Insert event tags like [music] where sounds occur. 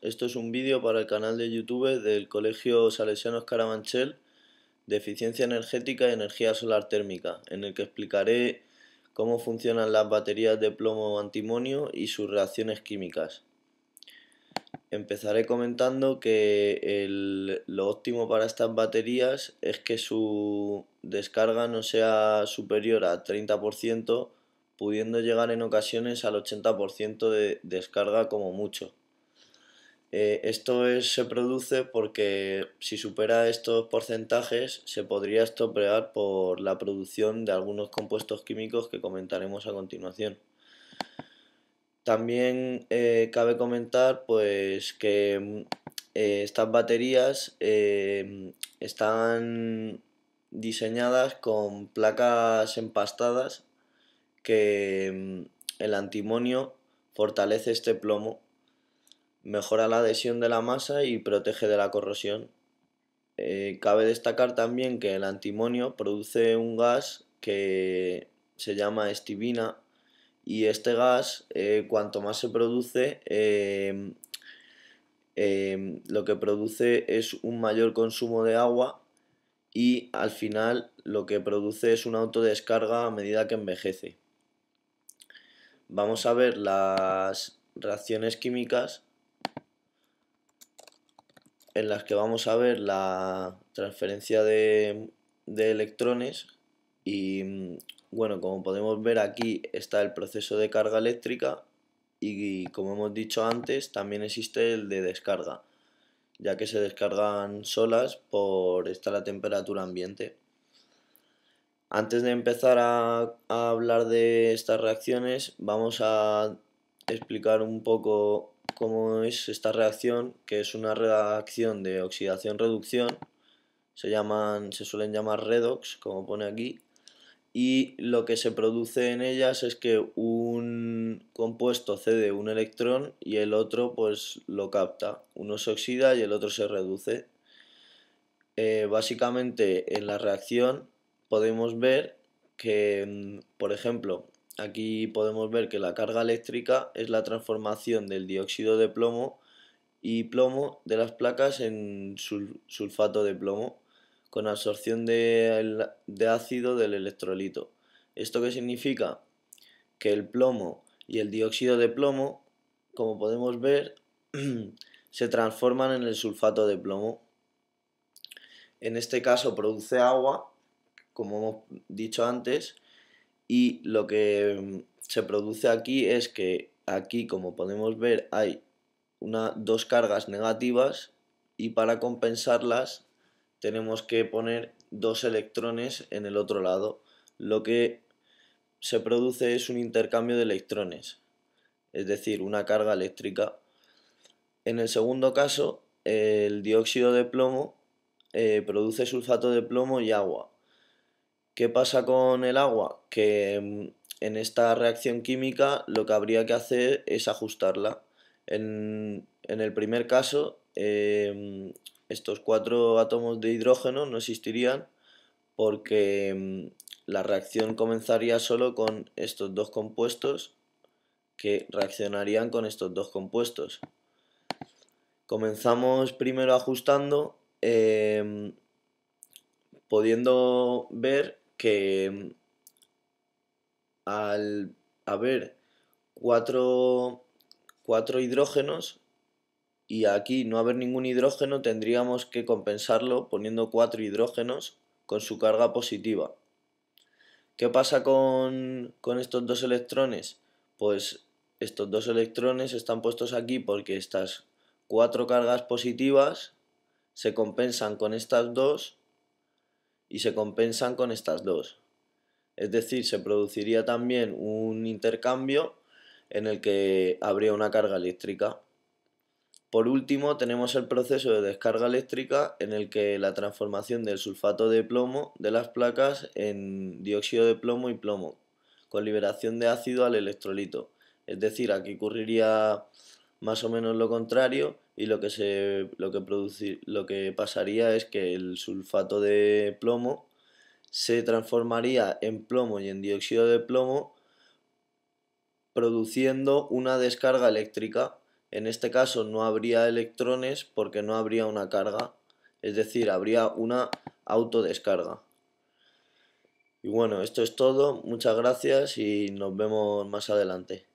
Esto es un vídeo para el canal de YouTube del Colegio Salesiano Escaramanchel de Eficiencia Energética y Energía Solar Térmica, en el que explicaré cómo funcionan las baterías de plomo antimonio y sus reacciones químicas. Empezaré comentando que lo óptimo para estas baterías es que su descarga no sea superior a 30%, pudiendo llegar en ocasiones al 80% de descarga como mucho eh, esto se produce porque si supera estos porcentajes se podría estropear por la producción de algunos compuestos químicos que comentaremos a continuación. También eh, cabe comentar pues, que eh, estas baterías están diseñadas con placas empastadas que mm, el antimonio fortalece este plomo mejora la adhesión de la masa y protege de la corrosión. Eh, cabe destacar también que el antimonio produce un gas que se llama estibina y este gas eh, cuanto más se produce em, em, lo que produce es un mayor consumo de agua y al final lo que produce es una autodescarga a medida que envejece. Vamos a ver las reacciones químicas en las que vamos a ver la transferencia de, electrones y mm, bueno, como podemos ver aquí está el proceso de carga eléctrica y como hemos dicho antes también existe el de descarga, ya que se descargan solas por estar a temperatura ambiente. Antes de empezar a hablar de estas reacciones vamos a explicar un poco como es esta reacción, que es una reacción de oxidación-reducción, se, llaman, se suelen llamar redox, como pone aquí, y lo que se produce en ellas es que un compuesto cede un electrón y el otro pues lo capta. Uno se oxida y el otro se reduce. Eh, básicamente en la reacción podemos ver que, mm, por ejemplo, Aquí podemos ver que la carga eléctrica es la transformación del dióxido de plomo y plomo de las placas en sulfato de plomo con absorción de, ácido del electrolito. ¿Esto qué significa? Que el plomo y el dióxido de plomo, como podemos ver, [clears throat] se transforman en el sulfato de plomo. En este caso produce agua, como hemos dicho antes, y lo que mm, se produce aquí es que aquí, como podemos ver, hay dos cargas negativas y para compensarlas tenemos que poner dos electrones en el otro lado. Lo que se produce es un intercambio de electrones, es decir, una carga eléctrica. En el segundo caso, el dióxido de plomo eh, produce sulfato de plomo y agua. ¿Qué pasa con el agua? Que mm, en esta reacción química lo que habría que hacer es ajustarla. En, el primer caso, em, estos cuatro átomos de hidrógeno no existirían porque mm, la reacción comenzaría solo con estos dos compuestos que reaccionarían con estos dos compuestos. Comenzamos primero ajustando, em, pudiendo ver que mm, al haber cuatro, hidrógenos y aquí no haber ningún hidrógeno tendríamos que compensarlo poniendo cuatro hidrógenos con su carga positiva. ¿Qué pasa con, con estos dos electrones? Pues estos dos electrones están puestos aquí porque estas cuatro cargas positivas se compensan con estas dos y se compensan con estas dos. Es decir, se produciría también un intercambio en el que habría una carga eléctrica. Por último, tenemos el proceso de descarga eléctrica en el que la transformación del sulfato de plomo de las placas en dióxido de plomo y plomo, con liberación de ácido al electrolito. Es decir, aquí ocurriría más o menos lo contrario y lo que, se, lo que, producir, lo que pasaría es que el sulfato de plomo se transformaría en plomo y en dióxido de plomo produciendo una descarga eléctrica. En este caso no habría electrones porque no habría una carga, es decir, habría una autodescarga. Y bueno, esto es todo, muchas gracias y nos vemos más adelante.